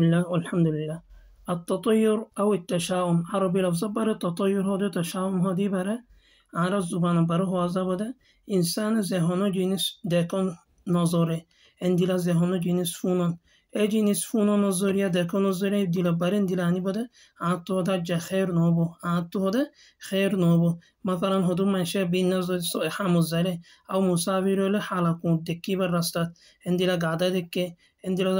لله والحمد لله التطير او التشاؤم عربی لفظ بره تطیر هو تشاؤم هدی بره عرب زبان بره هوازه بده انسان زهانو جنس نظره عندي لا زهانو جنس فونن ایجی نیست فونو نظریه، دکو نظریه، دیلا برندیلانی بوده، آتوه ده جه خیر نو بود، آتوه خیر نو بود، مثلا هدو منشه بین نظریه سو احامو زله، او مساوی رویل حالا کنود، دکی بر راستد، این دیلا گاده دکی، این دیلا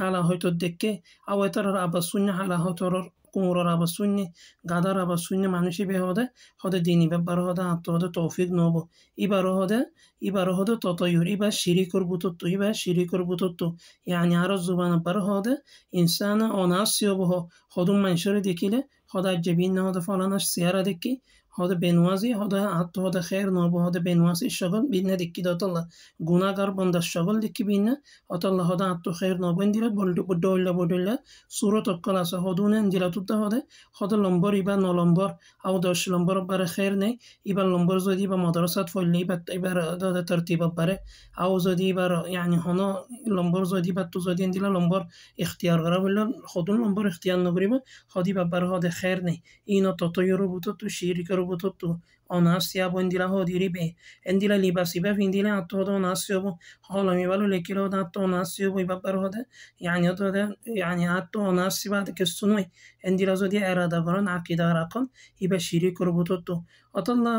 حالا هیتو دکی، او اتر را بسونی حالا هتر را، قمر را به سنی غدا را به سنن منوشی به هاده خود دینی به بره هاده حتی توفیق نو بو ای بره هاده ای بره هاده تا تا ای به شریک ور تو ای به شیریکر تو یعنی هر زبان بره هاده انسان اون اس یو منشر خود خدا جبین نه هاده فلانش سیاره دیکی هذا بينوازي هذا حتى هذا خير نوبو هذا بينوازي الشغل بينا ديك كده طلع جونا قربان ده الشغل ديك بينا أطلع هذا حتى خير نوبو نديرا بولد بدولا بدولا صورة القلاصة هذونا نديرا تودا هذا هذا لمبر يبقى نو لمبر أو داش لمبر برا خير ني يبقى لمبر زودي يبقى مدرسة فولي يبقى يبقى هذا ترتيب برا أو زودي يبقى يعني هنا لمبر زودي يبقى تو زودي نديرا لمبر اختيار غرا ولا خدون لمبر اختيار نبريبا هذا يبقى برا هذا خير ني إينا تطير بوتو شيركر rubututu onassiobu endilaho diribe endila libasibe findile attodo onassiobu holo mibalu lekilo atto onassiobu ibabarode yani atode yani atto onassiba kessunoi endila zodi erada baron akida rakon ibe şirik rubututu atalla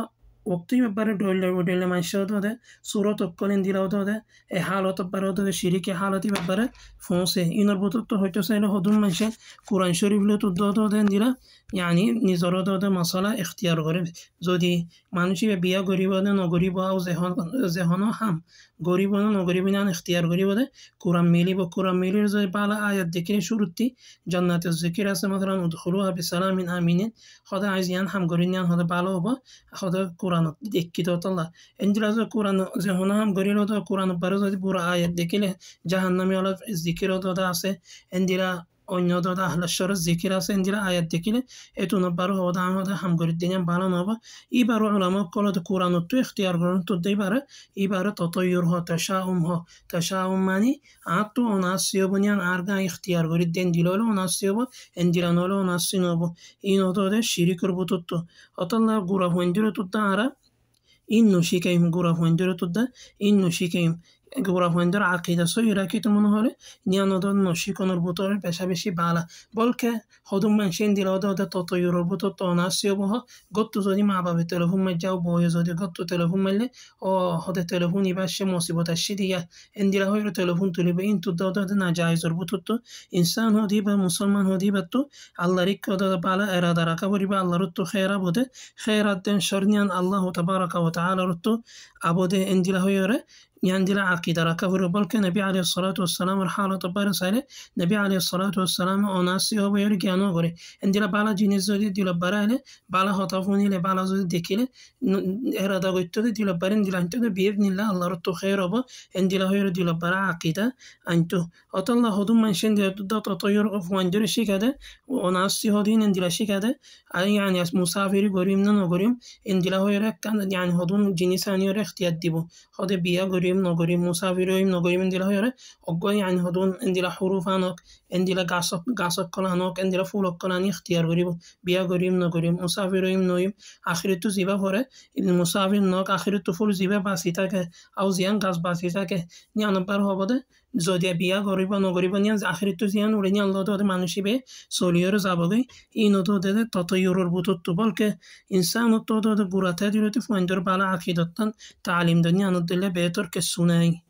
وقتی برای دول دل منشا داده صورت و کلین و داده ای حالات برای داده که حالاتی برای فونسه این رو تو حتی سیل حدون منشه قرآن شریف لتو داده دیرا یعنی نظاره داده مسئله اختیار غریب زودی چی به بیا گریبانه نگریبا و زهان هم گریبانه نگریبینان اختیار غریباده قرآن میلی با قرآن میلی رو زودی بالا آیت شروع تی جنت ذکر است مثلا ادخلوها بسلام امینین خدا عزیان هم گرینیان خدا بالا با خدا Kur'an dekki totolla endirazo Kur'an zehunaam gorilo to Kur'an barzo di bura ayet dekile jahannam yola zikiro to da se endira অন্যদত আহলা সরস জিকির আছে ইন্দিরা আয়াত দেখিলে এটু নব্বারো হওয়া দাম হতে হামগরির দিনে ভালো নবা ইবারও ওলামা কলত কোরআন তো ইখতিয়ার গ্রহণ তো দেই পারে ইবারে ততয়ুর হ তেশা উম হ তেশা উম মানি আর তো অনাসিও বনিয়ান আর গা ইখতিয়ার গরির দেন দিল হলে অনাসিও ইন্দিরা নলে অনাসি নব ই নতদে শিরিকর বুতত্ব অতল্লা গুড়া হইন্দির তুদ্দা আরা ইন্নু শিকাইম গুড়া হইন্দির তুদ্দা ইন্নু শিকাইম গোরা মহেন্দ্র আকিদা সহিরা কি মনে হলে নিয়ানদ নশিকনের বুতর পেশাবেশি বালা বলকে হদুম মানসিন দিল হদে তত ইউরোর বুতর তনাসিও বহ গত্তু যদি মা বাবে তেলেফুন মাজ্জাও বয়ে যদি গত্তু তেলেফুন মারলে ও হদে তেলেফুন ইবার সে মুসিবত আসি দিয়া এন দিলা হইল তেলেফুন তুলিবে ইন্তু দদ না জায়জর বুতর তো ইনসান হদি বা মুসলমান হদি বা তো আল্লাহ রিক বালা এরাদা রাখা বরিবা আল্লাহ রুত্তু খেরা বোধে খেরাত দেন শর্নিয়ান আল্লাহ তাবারাকা ও তাআলা রুত্তু আবদে এন দিলা হইরে يعني لا عقيدة ركفر بلکه نبی عليه الصلاة والسلام ور طبار سالة نبي عليه الصلاة والسلام اوناسی ها بیاری گیانو گره اندیلا بالا جینی زودی دیلا برایله بالا خطافونی لی بالا زودی دیکیله ارادا غيتو دي دیلا برین دیلا انتو دی بیبن الله الله رتو خیر ان اندیلا هیر دیلا برا عقيدة انتو الله هدو من منشن دی دا تطور اف وانجر شکده اوناسی ها دین اندیلا شکده يعني مسافری گریم ننو گریم اندیلا هیر کند يعني هدوم جینی سانی رخت ید دیبو خود بیا گریم نغري مسافرو يم نغري من دلا هيره اوغو يعني هدون اندي لا حروف انوك اندي لا قعصق قعصق كل انوك اندي لا فول كل ان اختيار غريب بيا غريم نغريم مسافرو يم نويم اخرتو زيبا هره ابن مسافر نوك اخرتو فول زيبا باسيتاك او زيان قاس باسيتاك نيان بار هو بده زودیا بیا غریبا نغریبا نیان آخری تو زیان ولی نیان لاتو ده منشی به سولیار زباقی اینو تو ده تاتا یورور تو بال انسان تو ده گراته دیلو تو فایندر بالا عقیدتن تعلیم دنیا ندله بهتر که Sunni